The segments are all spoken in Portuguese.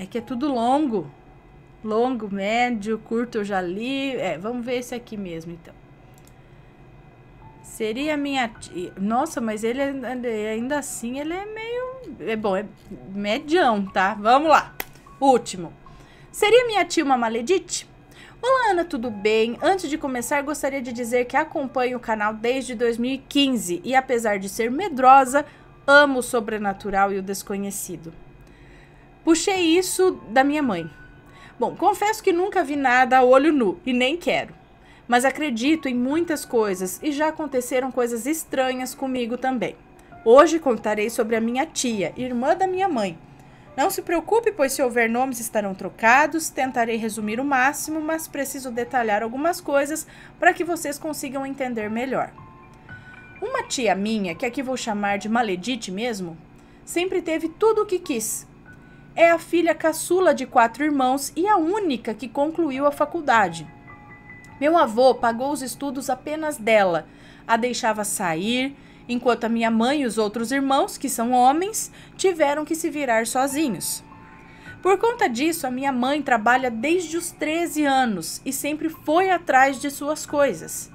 É que é tudo longo. Longo, médio, curto eu já li. É, vamos ver esse aqui mesmo, então. Seria minha tia. Nossa, mas ele ainda assim ele é meio. É bom, é medião, tá? Vamos lá. Último. Seria minha tia uma maledite? Olá, Ana, tudo bem? Antes de começar, gostaria de dizer que acompanho o canal desde 2015 e, apesar de ser medrosa, amo o sobrenatural e o desconhecido. Puxei isso da minha mãe. Bom, confesso que nunca vi nada a olho nu e nem quero. Mas acredito em muitas coisas e já aconteceram coisas estranhas comigo também. Hoje contarei sobre a minha tia, irmã da minha mãe. Não se preocupe, pois se houver nomes estarão trocados, tentarei resumir o máximo, mas preciso detalhar algumas coisas para que vocês consigam entender melhor. Uma tia minha, que aqui vou chamar de Maledite mesmo, sempre teve tudo o que quis, é a filha caçula de quatro irmãos e a única que concluiu a faculdade. Meu avô pagou os estudos apenas dela, a deixava sair, enquanto a minha mãe e os outros irmãos, que são homens, tiveram que se virar sozinhos. Por conta disso, a minha mãe trabalha desde os 13 anos e sempre foi atrás de suas coisas.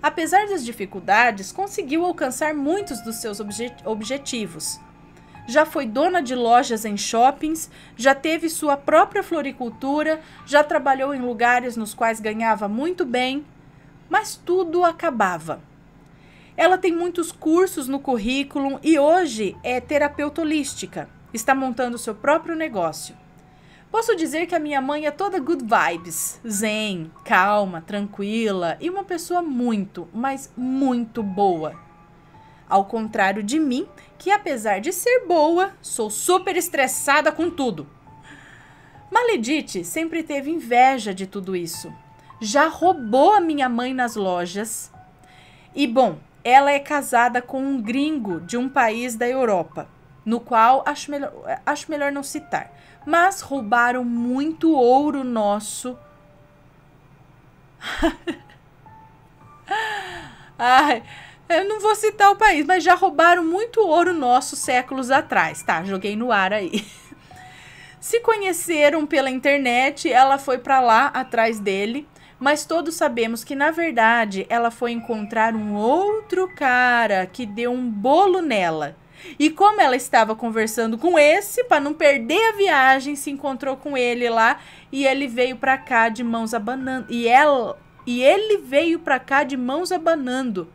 Apesar das dificuldades, conseguiu alcançar muitos dos seus objetivos já foi dona de lojas em shoppings, já teve sua própria floricultura, já trabalhou em lugares nos quais ganhava muito bem, mas tudo acabava. Ela tem muitos cursos no currículo e hoje é terapeuta holística, está montando seu próprio negócio. Posso dizer que a minha mãe é toda good vibes, zen, calma, tranquila e uma pessoa muito, mas muito boa, ao contrário de mim, que apesar de ser boa, sou super estressada com tudo. Maledite sempre teve inveja de tudo isso. Já roubou a minha mãe nas lojas. E bom, ela é casada com um gringo de um país da Europa, no qual acho melhor, acho melhor não citar. Mas roubaram muito ouro nosso. Ai. Eu não vou citar o país, mas já roubaram muito ouro nosso séculos atrás. Tá, joguei no ar aí. Se conheceram pela internet, ela foi para lá atrás dele, mas todos sabemos que na verdade ela foi encontrar um outro cara que deu um bolo nela. E como ela estava conversando com esse, para não perder a viagem, se encontrou com ele lá e ele veio para cá de mãos abanando. E ela e ele veio para cá de mãos abanando.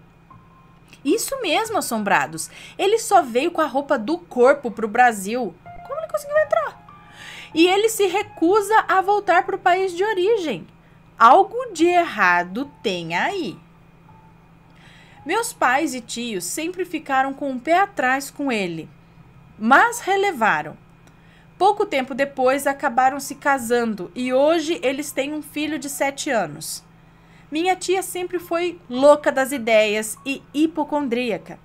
Isso mesmo, assombrados. Ele só veio com a roupa do corpo para o Brasil. Como ele conseguiu entrar? E ele se recusa a voltar para o país de origem. Algo de errado tem aí. Meus pais e tios sempre ficaram com o um pé atrás com ele, mas relevaram. Pouco tempo depois acabaram se casando e hoje eles têm um filho de 7 anos. Minha tia sempre foi louca das ideias e hipocondríaca.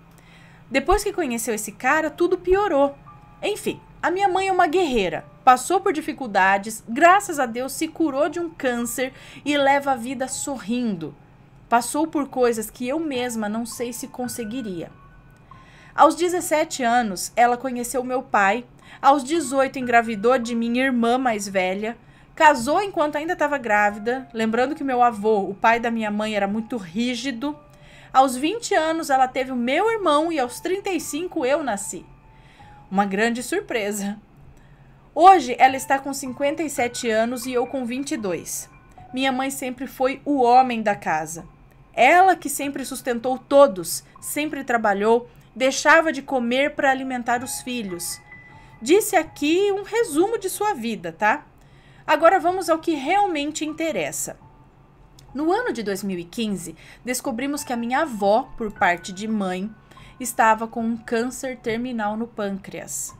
Depois que conheceu esse cara, tudo piorou. Enfim, a minha mãe é uma guerreira, passou por dificuldades, graças a Deus se curou de um câncer e leva a vida sorrindo. Passou por coisas que eu mesma não sei se conseguiria. Aos 17 anos, ela conheceu meu pai. Aos 18, engravidou de minha irmã mais velha. Casou enquanto ainda estava grávida, lembrando que meu avô, o pai da minha mãe, era muito rígido. Aos 20 anos ela teve o meu irmão e aos 35 eu nasci. Uma grande surpresa. Hoje ela está com 57 anos e eu com 22. Minha mãe sempre foi o homem da casa. Ela que sempre sustentou todos, sempre trabalhou, deixava de comer para alimentar os filhos. Disse aqui um resumo de sua vida, tá? Agora vamos ao que realmente interessa. No ano de 2015, descobrimos que a minha avó, por parte de mãe, estava com um câncer terminal no pâncreas.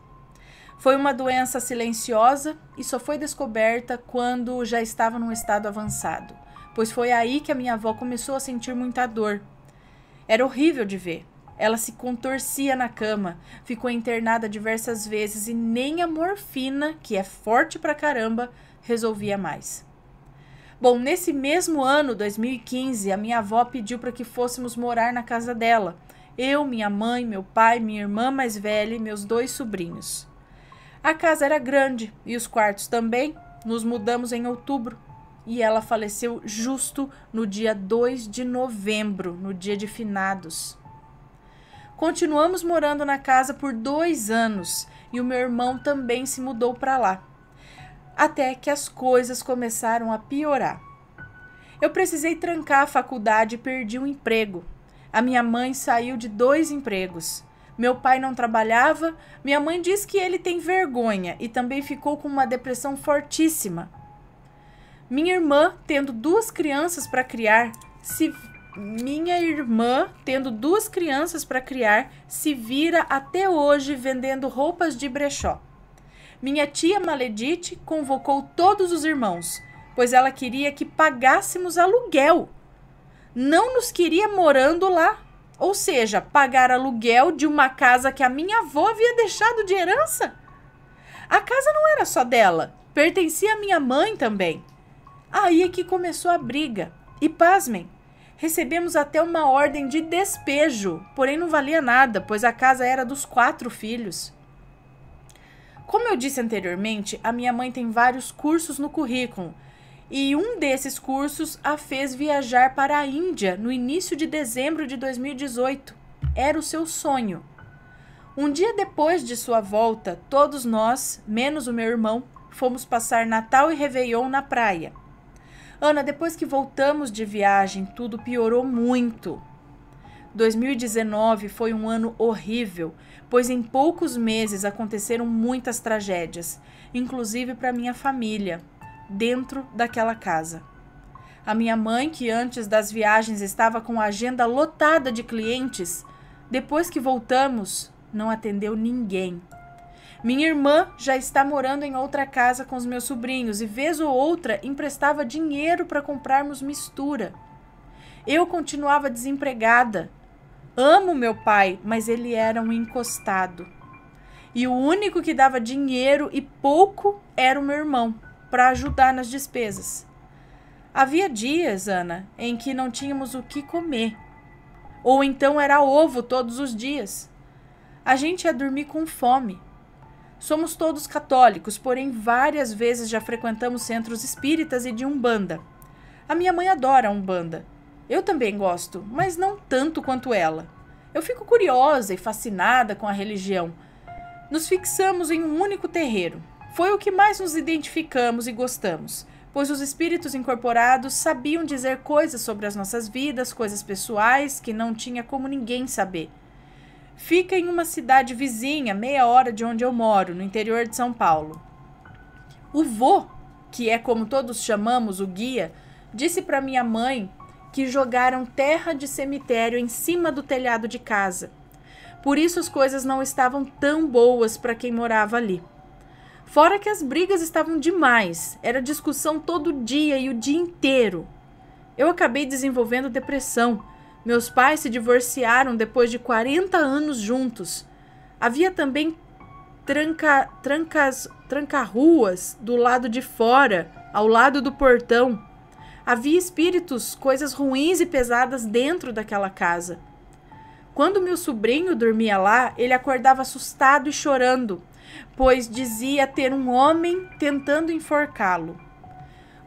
Foi uma doença silenciosa e só foi descoberta quando já estava num estado avançado, pois foi aí que a minha avó começou a sentir muita dor. Era horrível de ver. Ela se contorcia na cama, ficou internada diversas vezes e nem a morfina, que é forte pra caramba, resolvia mais. Bom, nesse mesmo ano, 2015, a minha avó pediu para que fôssemos morar na casa dela. Eu, minha mãe, meu pai, minha irmã mais velha e meus dois sobrinhos. A casa era grande e os quartos também. Nos mudamos em outubro e ela faleceu justo no dia 2 de novembro, no dia de finados. Continuamos morando na casa por dois anos e o meu irmão também se mudou para lá até que as coisas começaram a piorar. Eu precisei trancar a faculdade e perdi um emprego. A minha mãe saiu de dois empregos. Meu pai não trabalhava, minha mãe diz que ele tem vergonha e também ficou com uma depressão fortíssima. Minha irmã, tendo duas crianças para criar, se minha irmã, tendo duas crianças para criar, se vira até hoje vendendo roupas de brechó minha tia Maledite convocou todos os irmãos, pois ela queria que pagássemos aluguel. Não nos queria morando lá, ou seja, pagar aluguel de uma casa que a minha avó havia deixado de herança. A casa não era só dela, pertencia à minha mãe também. Aí é que começou a briga. E pasmem, recebemos até uma ordem de despejo, porém não valia nada, pois a casa era dos quatro filhos. Como eu disse anteriormente, a minha mãe tem vários cursos no currículo e um desses cursos a fez viajar para a Índia no início de dezembro de 2018. Era o seu sonho. Um dia depois de sua volta, todos nós, menos o meu irmão, fomos passar Natal e Réveillon na praia. Ana, depois que voltamos de viagem, tudo piorou muito. 2019 foi um ano horrível pois em poucos meses aconteceram muitas tragédias, inclusive para minha família, dentro daquela casa. A minha mãe, que antes das viagens estava com a agenda lotada de clientes, depois que voltamos, não atendeu ninguém. Minha irmã já está morando em outra casa com os meus sobrinhos e, vez ou outra, emprestava dinheiro para comprarmos mistura. Eu continuava desempregada Amo meu pai, mas ele era um encostado. E o único que dava dinheiro e pouco era o meu irmão, para ajudar nas despesas. Havia dias, Ana, em que não tínhamos o que comer. Ou então era ovo todos os dias. A gente ia dormir com fome. Somos todos católicos, porém várias vezes já frequentamos centros espíritas e de umbanda. A minha mãe adora umbanda eu também gosto, mas não tanto quanto ela. Eu fico curiosa e fascinada com a religião. Nos fixamos em um único terreiro. Foi o que mais nos identificamos e gostamos, pois os espíritos incorporados sabiam dizer coisas sobre as nossas vidas, coisas pessoais que não tinha como ninguém saber. Fica em uma cidade vizinha, meia hora de onde eu moro, no interior de São Paulo. O vô, que é como todos chamamos o guia, disse para minha mãe que jogaram terra de cemitério em cima do telhado de casa. Por isso as coisas não estavam tão boas para quem morava ali. Fora que as brigas estavam demais, era discussão todo dia e o dia inteiro. Eu acabei desenvolvendo depressão. Meus pais se divorciaram depois de 40 anos juntos. Havia também tranca, trancas, tranca-ruas do lado de fora, ao lado do portão havia espíritos, coisas ruins e pesadas dentro daquela casa. Quando meu sobrinho dormia lá, ele acordava assustado e chorando, pois dizia ter um homem tentando enforcá-lo.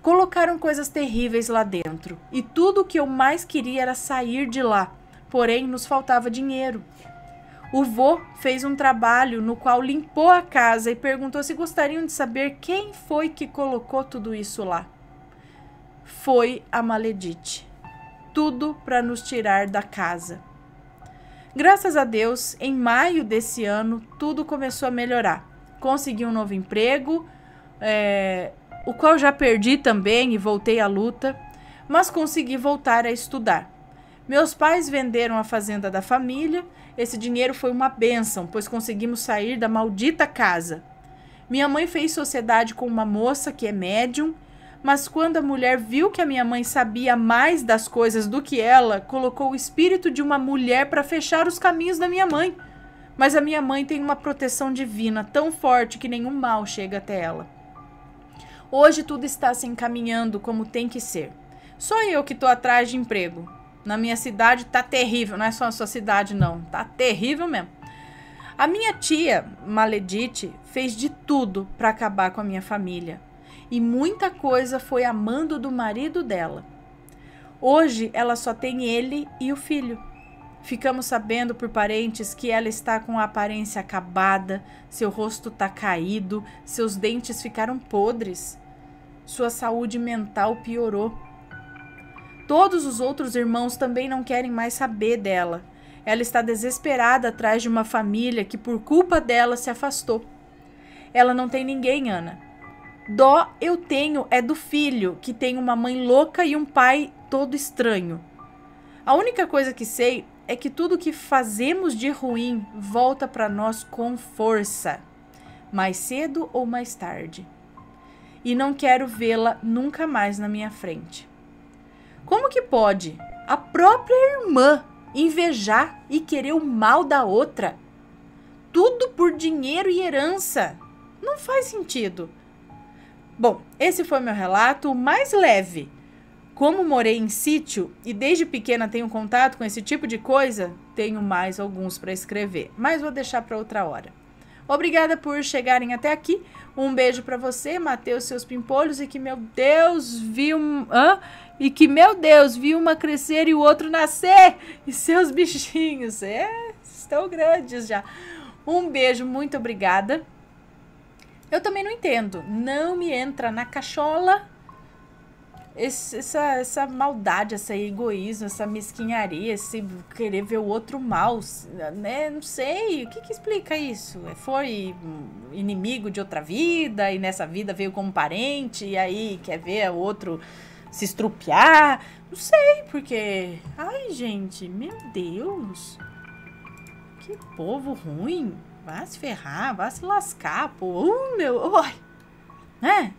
Colocaram coisas terríveis lá dentro, e tudo o que eu mais queria era sair de lá, porém nos faltava dinheiro. O vô fez um trabalho no qual limpou a casa e perguntou se gostariam de saber quem foi que colocou tudo isso lá foi a Maledite. Tudo para nos tirar da casa. Graças a Deus, em maio desse ano, tudo começou a melhorar. Consegui um novo emprego, é, o qual já perdi também e voltei à luta, mas consegui voltar a estudar. Meus pais venderam a fazenda da família. Esse dinheiro foi uma benção, pois conseguimos sair da maldita casa. Minha mãe fez sociedade com uma moça que é médium mas quando a mulher viu que a minha mãe sabia mais das coisas do que ela, colocou o espírito de uma mulher para fechar os caminhos da minha mãe. Mas a minha mãe tem uma proteção divina tão forte que nenhum mal chega até ela. Hoje tudo está se encaminhando como tem que ser. Só eu que estou atrás de emprego. Na minha cidade tá terrível, não é só a sua cidade não, tá terrível mesmo. A minha tia, Maledite, fez de tudo para acabar com a minha família e muita coisa foi amando do marido dela. Hoje ela só tem ele e o filho. Ficamos sabendo por parentes que ela está com a aparência acabada, seu rosto está caído, seus dentes ficaram podres. Sua saúde mental piorou. Todos os outros irmãos também não querem mais saber dela. Ela está desesperada atrás de uma família que, por culpa dela, se afastou. Ela não tem ninguém, Ana. Dó eu tenho é do filho, que tem uma mãe louca e um pai todo estranho. A única coisa que sei é que tudo que fazemos de ruim volta para nós com força, mais cedo ou mais tarde. E não quero vê-la nunca mais na minha frente. Como que pode a própria irmã invejar e querer o mal da outra? Tudo por dinheiro e herança. Não faz sentido. Bom, esse foi meu relato mais leve. Como morei em sítio e desde pequena tenho contato com esse tipo de coisa, tenho mais alguns para escrever, mas vou deixar para outra hora. Obrigada por chegarem até aqui. Um beijo para você, Matheus, seus pimpolhos e que meu Deus viu, hã? E que meu Deus viu uma crescer e o outro nascer e seus bichinhos, é, estão grandes já. Um beijo, muito obrigada. Eu também não entendo. Não me entra na cachola esse, essa, essa maldade, esse egoísmo, essa mesquinharia, esse querer ver o outro mal, né? Não sei. O que, que explica isso? É, foi inimigo de outra vida e nessa vida veio como parente e aí quer ver o outro se estrupiar? Não sei, porque. Ai, gente, meu Deus. Que povo ruim. Vá se ferrar, vá se lascar, pô. Uh, meu. Ai. Né?